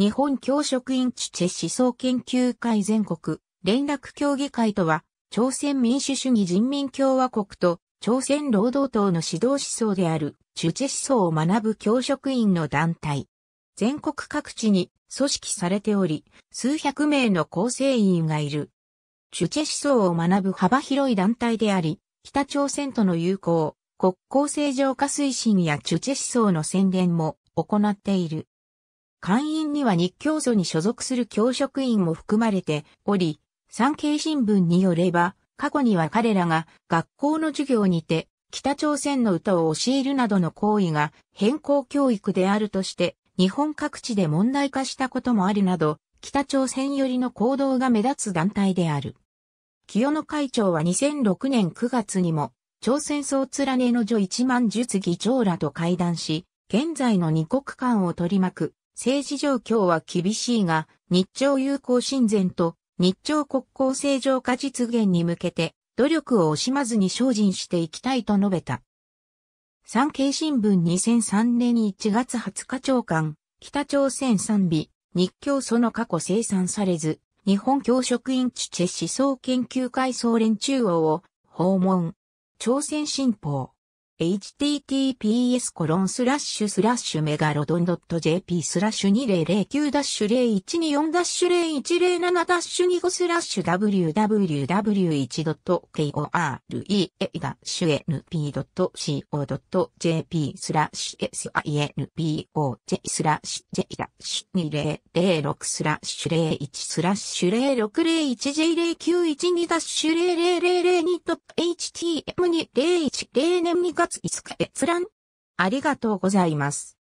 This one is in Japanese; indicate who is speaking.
Speaker 1: 日本教職員知ェ思想研究会全国連絡協議会とは、朝鮮民主主義人民共和国と朝鮮労働党の指導思想である知ェ思想を学ぶ教職員の団体。全国各地に組織されており、数百名の構成員がいる。チュチェ思想を学ぶ幅広い団体であり、北朝鮮との友好、国交正常化推進やチュチェ思想の宣伝も行っている。会員には日教組に所属する教職員も含まれており、産経新聞によれば、過去には彼らが学校の授業にて北朝鮮の歌を教えるなどの行為が変更教育であるとして日本各地で問題化したこともあるなど北朝鮮寄りの行動が目立つ団体である。清野会長は2006年9月にも朝鮮総連ねの女一万術議長らと会談し現在の二国間を取り巻く政治状況は厳しいが、日朝友好親善と日朝国交正常化実現に向けて努力を惜しまずに精進していきたいと述べた。産経新聞2003年1月20日朝刊、北朝鮮賛美、日教その過去生産されず、日本教職員チチェ思想研究会総連中央を訪問。朝鮮新報。https コロンスラッシュスラッシュメガロドンドット .jp スラッシュ2009ダッシュ0124ダッシュ0107ダッシュ25スラッシュ www1.kore ダッシュ np.co.jp スラッシュ sinpoj スラッシュ j ダッシュ2006スラッシュ01スラッシュ 0601j0912 ダッシュ 0002.htm2001 0年2月月5日閲覧ありがとうございます。